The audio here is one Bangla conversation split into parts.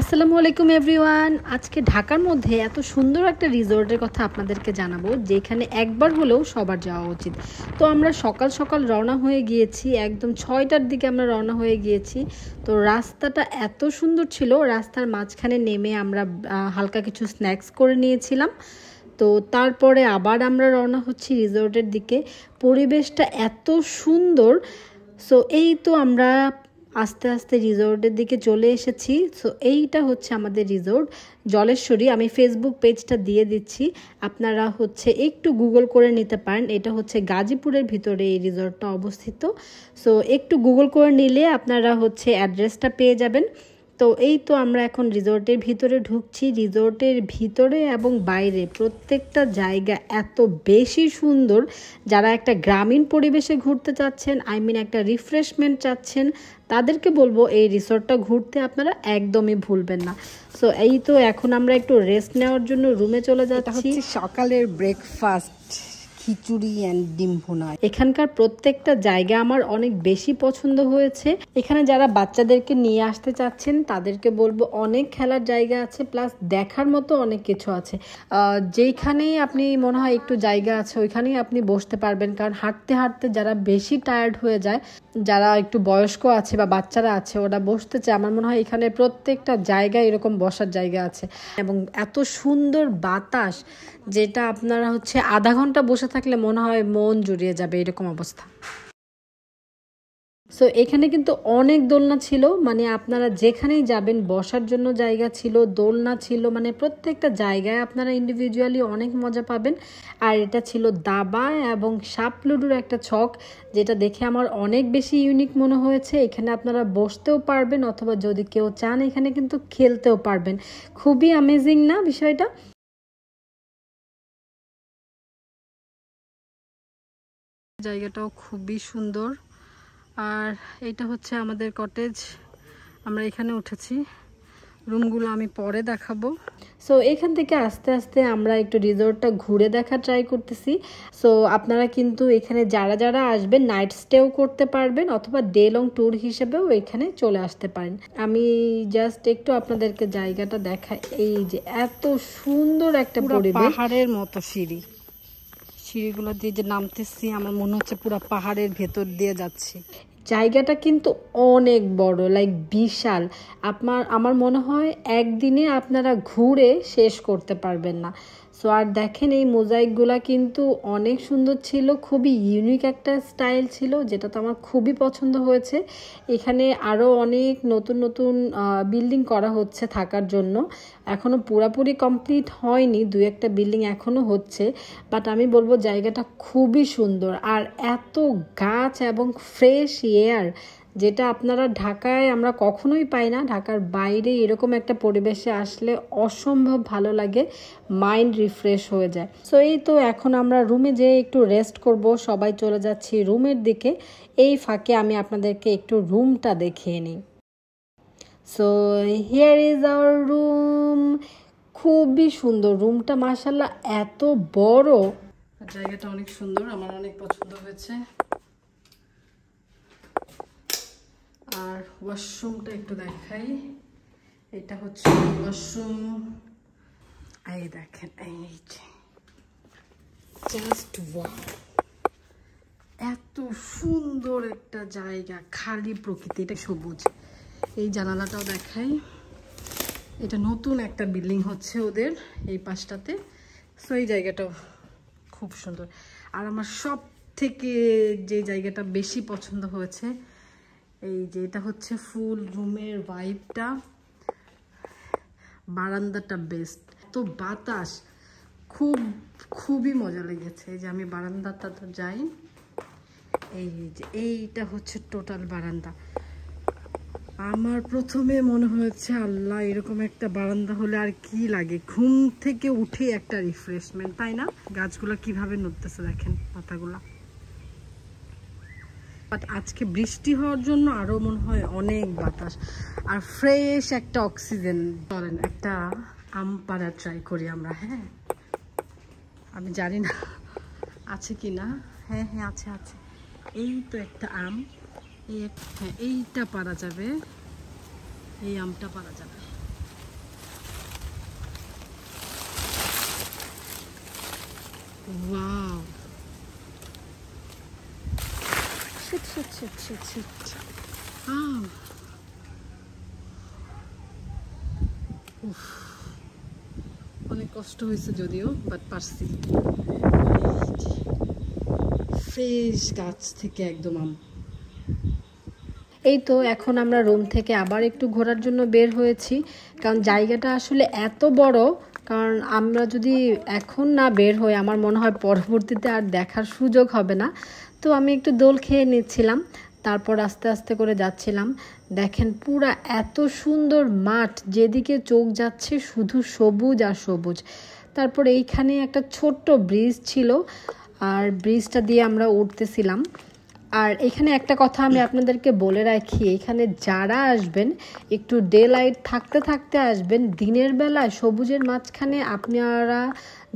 আসসালামু আলাইকুম এভরিওয়ান আজকে ঢাকার মধ্যে এত সুন্দর একটা রিসোর্টের কথা আপনাদেরকে জানাবো যেখানে একবার হলেও সবার যাওয়া উচিত তো আমরা সকাল সকাল রওনা হয়ে গিয়েছি একদম ছয়টার দিকে আমরা রওনা হয়ে গিয়েছি তো রাস্তাটা এত সুন্দর ছিল রাস্তার মাঝখানে নেমে আমরা হালকা কিছু স্ন্যাক্স করে নিয়েছিলাম তো তারপরে আবার আমরা রওনা হচ্ছি রিসোর্টের দিকে পরিবেশটা এত সুন্দর সো এই তো আমরা আস্তে আস্তে রিসোর্টের দিকে চলে এসেছি সো এইটা হচ্ছে আমাদের রিসোর্ট জলেশ্বরী আমি ফেসবুক পেজটা দিয়ে দিচ্ছি আপনারা হচ্ছে একটু গুগল করে নিতে পারেন এটা হচ্ছে গাজীপুরের ভিতরে এই রিসোর্টটা অবস্থিত সো একটু গুগল করে নিলে আপনারা হচ্ছে অ্যাড্রেসটা পেয়ে যাবেন তো এই তো আমরা এখন রিসোর্টের ভিতরে ঢুকছি রিসোর্টের ভিতরে এবং বাইরে প্রত্যেকটা জায়গা এত বেশি সুন্দর যারা একটা গ্রামীণ পরিবেশে ঘুরতে চাচ্ছেন আই মিন একটা রিফ্রেশমেন্ট চাচ্ছেন তাদেরকে বলবো এই রিসোর্টটা ঘুরতে আপনারা একদমই ভুলবেন না সো এই তো এখন আমরা একটু রেস্ট নেওয়ার জন্য রুমে চলে যাচ্ছি সকালের ব্রেকফাস্ট খিচুড়ি অ্যান্ড ডিম ভুনা এখানকার প্রত্যেকটা জায়গা আমার অনেক বেশি পছন্দ হয়েছে এখানে যারা বাচ্চাদেরকে নিয়ে আসতে চাচ্ছেন তাদেরকে বলবো অনেক খেলার জায়গা আছে প্লাস দেখার মতো অনেক কিছু আছে যেইখানেই আপনি মনে হয় একটু জায়গা আছে ওইখানেই আপনি বসতে পারবেন কারণ হাঁটতে হাঁটতে যারা বেশি টায়ার্ড হয়ে যায় যারা একটু বয়স্ক আছে বা বাচ্চারা আছে ওরা বসতে চায় আমার মনে হয় এখানে প্রত্যেকটা জায়গায় এরকম বসার জায়গা আছে এবং এত সুন্দর বাতাস যেটা আপনারা হচ্ছে আধা ঘন্টা বসে থাকলে মনে হয় মন জুড়িয়ে যাবে এরকম অবস্থা সো এখানে কিন্তু অনেক দোলনা ছিল মানে আপনারা যেখানেই যাবেন বসার জন্য জায়গা ছিল দোলনা ছিল মানে প্রত্যেকটা জায়গায় আপনারা ইন্ডিভিজুয়ালি অনেক মজা পাবেন আর এটা ছিল দাবা এবং সাপ লুডুর একটা ছক যেটা দেখে আমার অনেক বেশি ইউনিক মনে হয়েছে এখানে আপনারা বসতেও পারবেন অথবা যদি কেউ চান এখানে কিন্তু খেলতেও পারবেন খুবই অ্যামেজিং না বিষয়টা জায়গাটাও খুবই সুন্দর আর এটা হচ্ছে আমাদের কটেজ আমরা এখানে উঠেছি রুমগুলো আমি পরে দেখাবো সো এখান থেকে আস্তে আস্তে আমরা একটু রিসোর্টটা ঘুরে দেখা ট্রাই করতেছি সো আপনারা কিন্তু এখানে যারা যারা আসবেন নাইট স্টেও করতে পারবেন অথবা ডে লং ট্যুর হিসেবেও এখানে চলে আসতে পারেন আমি জাস্ট একটু আপনাদেরকে জায়গাটা দেখাই এই যে এত সুন্দর একটা পরিবেশ পাহাড়ের মতো সিঁড়ি সিঁড়িগুলো দিয়ে যে নামতেছি আমার মনে হচ্ছে পুরো পাহাড়ের ভেতর দিয়ে যাচ্ছি জায়গাটা কিন্তু অনেক বড় লাইক বিশাল আপনার আমার মনে হয় একদিনে আপনারা ঘুরে শেষ করতে পারবেন না সো আর দেখেন এই মোজাইকগুলা কিন্তু অনেক সুন্দর ছিল খুবই ইউনিক একটা স্টাইল ছিল যেটা তো আমার খুবই পছন্দ হয়েছে এখানে আরও অনেক নতুন নতুন বিল্ডিং করা হচ্ছে থাকার জন্য এখনও পুরাপুরি কমপ্লিট হয়নি দু একটা বিল্ডিং এখনও হচ্ছে বাট আমি বলবো জায়গাটা খুবই সুন্দর আর এত গাছ এবং ফ্রেশ এয়ার যেটা আপনারা ঢাকায় আমরা কখনোই পাই না ঢাকার বাইরে এরকম একটা পরিবেশে আসলে অসম্ভব ভালো লাগে মাইন্ড রিফ্রেশ হয়ে যায় সো এই তো এখন আমরা রুমে যেয়ে একটু রেস্ট করব সবাই চলে যাচ্ছি রুমের দিকে এই ফাঁকে আমি আপনাদেরকে একটু রুমটা দেখিয়ে নিই so here is our room খুবই সুন্দর রুমটা মার্শাল্লাহ এত বড় জায়গাটা অনেক সুন্দর আমার অনেক পছন্দ হয়েছে আর ওয়াশরুমটা একটু দেখাই এটা হচ্ছে ওয়াশরুম এই দেখেন এই যে জাস্ট ওয়াও এত সুন্দর একটা জায়গা খালি প্রকৃতি এটা সবুজ এই জানালাটাও দেখাই এটা নতুন একটা বিল্ডিং হচ্ছে ওদের এই পাশটাতে সো এই জায়গাটাও খুব সুন্দর আর আমার সব থেকে যে জায়গাটা বেশি পছন্দ হয়েছে এই যে এটা হচ্ছে ফুল রুমের ভাইবটা বারান্দাটা বেস্ট তো বাতাস খুব খুবই মজা লেগেছে যে আমি বারান্দাটা তো যাই এই যে এইটা হচ্ছে টোটাল বারান্দা আমার প্রথমে মনে হয়েছে আল্লাহ এরকম একটা বারান্দা হলে আর কি লাগে ঘুম থেকে উঠে একটা রিফ্রেশমেন্ট তাই না গাছগুলো কিভাবে নড়তেছে দেখেন পাতাগুলা আজকে বৃষ্টি হওয়ার জন্য আরও মনে হয় অনেক বাতাস আর ফ্রেশ একটা অক্সিজেন চলেন একটা আম পাড়া ট্রাই করি আমরা হ্যাঁ আমি জানি না আছে কি না হ্যাঁ হ্যাঁ আছে আছে এই তো একটা আম এই হ্যাঁ এইটা পারা যাবে এই আমটা পারা যাবে ওয়াও shit, shit, অনেক কষ্ট হয়েছে যদিও বাট পারছি ফ্রেশ গাছ থেকে একদম আম এই তো এখন আমরা রুম থেকে আবার একটু ঘোরার জন্য বের হয়েছি কারণ জায়গাটা আসলে এত বড় কারণ আমরা যদি এখন না বের হই আমার মনে হয় পরবর্তীতে আর দেখার সুযোগ হবে না তো আমি একটু দোল খেয়ে নিচ্ছিলাম তারপর আস্তে আস্তে করে যাচ্ছিলাম দেখেন পুরা এত সুন্দর মাঠ যেদিকে চোখ যাচ্ছে শুধু সবুজ আর সবুজ তারপর এইখানে একটা ছোট্ট ব্রিজ ছিল আর ব্রিজটা দিয়ে আমরা উঠতেছিলাম আর এখানে একটা কথা আমি আপনাদেরকে বলে রাখি এখানে যারা আসবেন একটু ডে লাইট থাকতে থাকতে আসবেন দিনের বেলায় সবুজের মাঝখানে আপনারা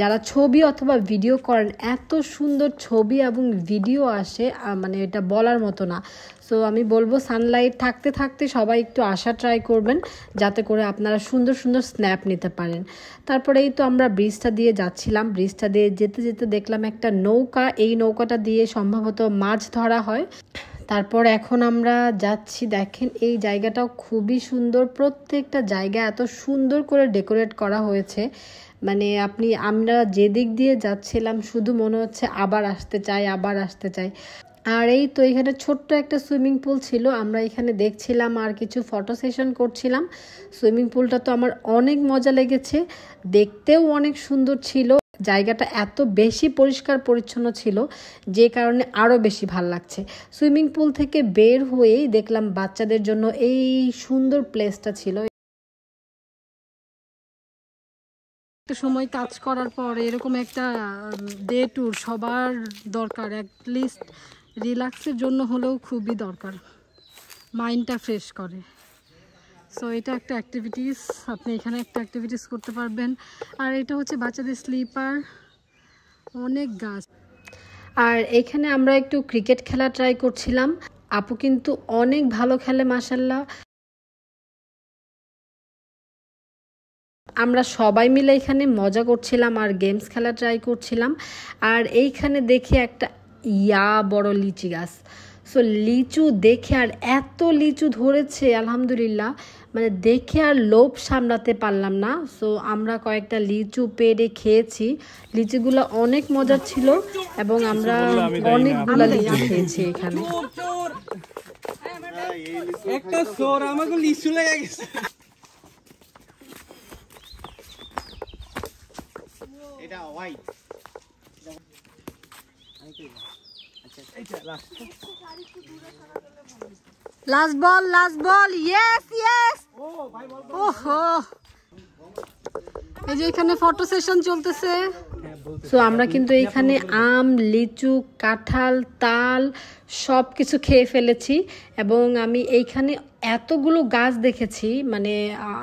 যারা ছবি অথবা ভিডিও করেন এত সুন্দর ছবি এবং ভিডিও আসে মানে এটা বলার মতো না সো আমি বলবো সানলাইট থাকতে থাকতে সবাই একটু আসা ট্রাই করবেন যাতে করে আপনারা সুন্দর সুন্দর স্ন্যাপ নিতে পারেন তারপরে এই তো আমরা ব্রিজটা দিয়ে যাচ্ছিলাম ব্রিজটা দিয়ে যেতে যেতে দেখলাম একটা নৌকা এই নৌকাটা দিয়ে সম্ভবত মাছ ধরা হয় তারপর এখন আমরা যাচ্ছি দেখেন এই জায়গাটাও খুবই সুন্দর প্রত্যেকটা জায়গা এত সুন্দর করে ডেকোরেট করা হয়েছে মানে আপনি আমরা যে দিক দিয়ে যাচ্ছিলাম শুধু মনে হচ্ছে আবার আসতে চাই আবার আসতে চাই আর এই তো এখানে ছোট্ট একটা সুইমিং পুল ছিল আমরা এখানে দেখছিলাম আর কিছু ফটো সেশন করছিলাম সুইমিং পুলটা তো আমার অনেক মজা লেগেছে দেখতেও অনেক সুন্দর ছিল জায়গাটা এত বেশি পরিষ্কার পরিচ্ছন্ন ছিল যে কারণে আরও বেশি ভাল লাগছে সুইমিং পুল থেকে বের হয়েই দেখলাম বাচ্চাদের জন্য এই সুন্দর প্লেসটা ছিল একটা সময় কাজ করার পর এরকম একটা ডে ট্যুর সবার দরকার অ্যাটলিস্ট রিল্যাক্সের জন্য হলেও খুবই দরকার মাইন্ডটা ফ্রেশ করে সো এটা একটা অ্যাক্টিভিটিস আপনি এখানে একটা অ্যাক্টিভিটিস করতে পারবেন আর এটা হচ্ছে বাচ্চাদের স্লিপার অনেক গাছ আর এখানে আমরা একটু ক্রিকেট খেলা ট্রাই করছিলাম আপু কিন্তু অনেক ভালো খেলে মাসাল্লাহ আমরা সবাই মিলে এখানে মজা করছিলাম আর গেমস খেলা ট্রাই করছিলাম আর এইখানে দেখি একটা ইয়া বড় লিচি গাছ সো লিচু দেখে আর এত লিচু ধরেছে আলহামদুলিল্লাহ মানে দেখে আর লোভ সামলাতে পারলাম না সো আমরা কয়েকটা লিচু পেড়ে খেয়েছি লিচুগুলো অনেক মজার ছিল এবং আমরা অনেকগুলো লিচু খেয়েছি এখানে আচ্ছা এইটা last last ball last ball yes yes ওহো এই যে এখানে ফটো সেশন চলতেছে সো আমরা কিন্তু এইখানে আম লিচু কাঁঠাল তাল সব কিছু খেয়ে ফেলেছি এবং আমি এইখানে এতগুলো গাছ দেখেছি মানে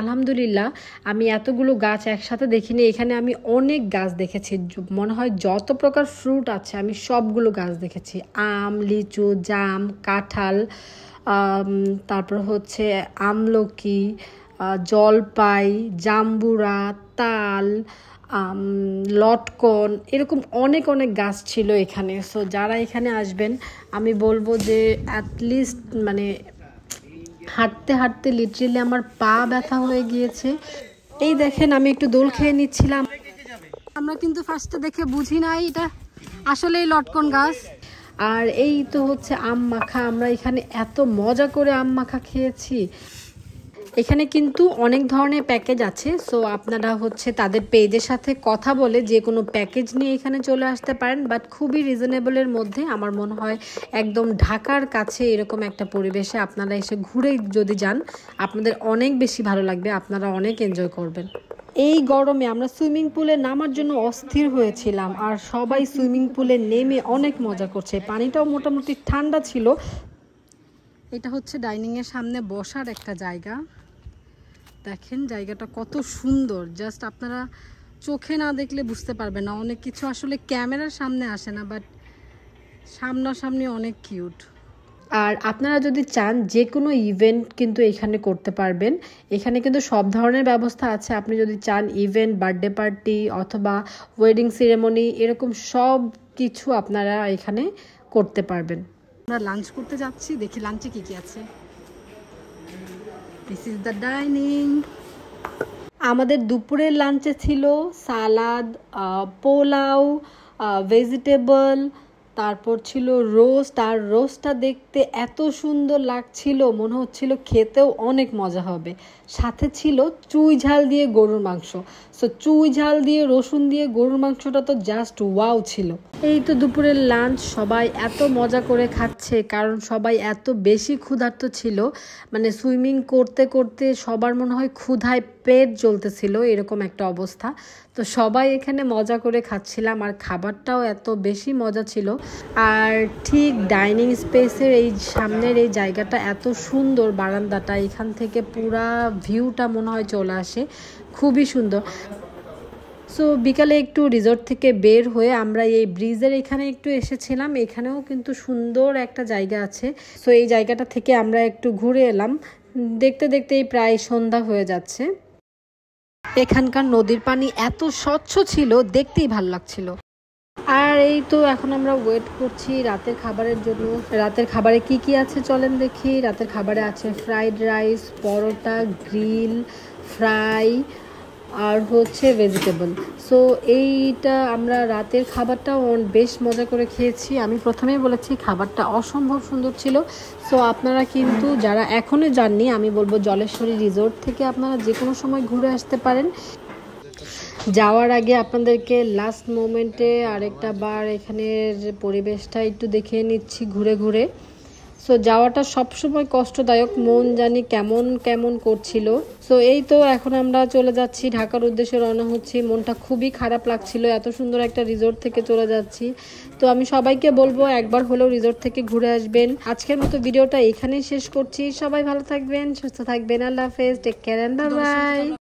আলহামদুলিল্লাহ আমি এতগুলো গাছ একসাথে দেখিনি এখানে আমি অনেক গাছ দেখেছি মনে হয় যত প্রকার ফ্রুট আছে আমি সবগুলো গাছ দেখেছি আম লিচু জাম কাঁঠাল তারপর হচ্ছে আমলকি জলপাই জাম্বুরা তাল লটকন এরকম অনেক অনেক গাছ ছিল এখানে সো যারা এখানে আসবেন আমি বলবো যে অ্যাটলিস্ট মানে হাঁটতে হাঁটতে লিটারেলি আমার পা ব্যথা হয়ে গিয়েছে এই দেখেন আমি একটু দোল খেয়ে নিচ্ছিলাম আমরা কিন্তু ফার্স্টে দেখে বুঝি নাই এটা আসলেই লটকন গাছ আর এই তো হচ্ছে আম মাখা আমরা এখানে এত মজা করে আম মাখা খেয়েছি এখানে কিন্তু অনেক ধরনের প্যাকেজ আছে সো আপনারা হচ্ছে তাদের পেজের সাথে কথা বলে যে কোনো প্যাকেজ নিয়ে এখানে চলে আসতে পারেন বাট খুবই রিজনেবলের মধ্যে আমার মনে হয় একদম ঢাকার কাছে এরকম একটা পরিবেশে আপনারা এসে ঘুরে যদি যান আপনাদের অনেক বেশি ভালো লাগবে আপনারা অনেক এনজয় করবেন এই গরমে আমরা সুইমিং পুলে নামার জন্য অস্থির হয়েছিলাম আর সবাই সুইমিং পুলে নেমে অনেক মজা করছে পানিটাও মোটামুটি ঠান্ডা ছিল এটা হচ্ছে ডাইনিংয়ের সামনে বসার একটা জায়গা দেখেন জায়গাটা কত সুন্দর জাস্ট আপনারা চোখে না দেখলে বুঝতে পারবেন না অনেক কিছু আসলে ক্যামেরার সামনে আসে না বাট সামনাসামনি অনেক কিউট আর আপনারা যদি চান যে কোনো ইভেন্ট কিন্তু এখানে করতে পারবেন এখানে কিন্তু সব ধরনের ব্যবস্থা আছে আপনি যদি চান ইভেন্ট বার্থডে পার্টি অথবা ওয়েডিং সিরেমনি এরকম সব কিছু আপনারা এখানে করতে পারবেন আমরা লাঞ্চ করতে যাচ্ছি দেখি লাঞ্চে কি কি আছে দিস ইজ দ্য ডাইনিং আমাদের দুপুরের লাঞ্চে ছিল সালাদ পোলাও ভেজিটেবল তারপর ছিল রোস্ট আর রোস্টটা দেখতে এত সুন্দর লাগছিল মনে হচ্ছিল খেতেও অনেক মজা হবে সাথে ছিল চুই ঝাল দিয়ে গরুর মাংস সো চুই ঝাল দিয়ে রসুন দিয়ে গরুর মাংসটা তো জাস্ট ওয়াও ছিল এই তো দুপুরের লাঞ্চ সবাই এত মজা করে খাচ্ছে কারণ সবাই এত বেশি ক্ষুধার্ত ছিল মানে সুইমিং করতে করতে সবার মনে হয় ক্ষুধায় পেট জ্বলতেছিল এরকম একটা অবস্থা তো সবাই এখানে মজা করে খাচ্ছিলাম আর খাবারটাও এত বেশি মজা ছিল আর ঠিক ডাইনিং স্পেসের এই সামনের এই জায়গাটা এত সুন্দর বারান্দাটা এখান থেকে পুরা ভিউটা মনে হয় চলে আসে খুবই সুন্দর সো বিকালে একটু রিসোর্ট থেকে বের হয়ে আমরা এই ব্রিজের এখানে একটু এসেছিলাম এখানেও কিন্তু সুন্দর একটা জায়গা আছে সো এই জায়গাটা থেকে আমরা একটু ঘুরে এলাম দেখতে দেখতেই প্রায় সন্ধ্যা হয়ে যাচ্ছে এখানকার নদীর পানি এত স্বচ্ছ ছিল দেখতেই ভাল লাগছিল আর এই তো এখন আমরা ওয়েট করছি রাতের খাবারের জন্য রাতের খাবারে কি কি আছে চলেন দেখি রাতের খাবারে আছে fried rice paratha grill fry আর হচ্ছে ভেজিটেবল সো এইটা আমরা রাতের খাবারটা বেশ মজা করে খেয়েছি আমি প্রথমেই বলেছি খাবারটা অসম্ভব সুন্দর ছিল সো আপনারা কিন্তু যারা এখনও যাননি আমি বলবো জলেশ্বরী রিসোর্ট থেকে আপনারা যে কোনো সময় ঘুরে আসতে পারেন যাওয়ার আগে আপনাদেরকে লাস্ট মোমেন্টে আরেকটা বার এখানের পরিবেশটা একটু দেখিয়ে নিচ্ছি ঘুরে ঘুরে সো যাওয়াটা সবসময় কষ্টদায়ক মন জানি কেমন কেমন করছিল সো এই তো এখন আমরা চলে যাচ্ছি ঢাকার উদ্দেশ্যে রওনা হচ্ছি মনটা খুবই খারাপ লাগছিল এত সুন্দর একটা রিসোর্ট থেকে চলে যাচ্ছি তো আমি সবাইকে বলবো একবার হলেও রিসোর্ট থেকে ঘুরে আসবেন আজকের মতো ভিডিওটা এখানেই শেষ করছি সবাই ভালো থাকবেন সুস্থ থাকবেন আল্লাহ হাফেজ টেক কেয়ার অ্যান্ড বাই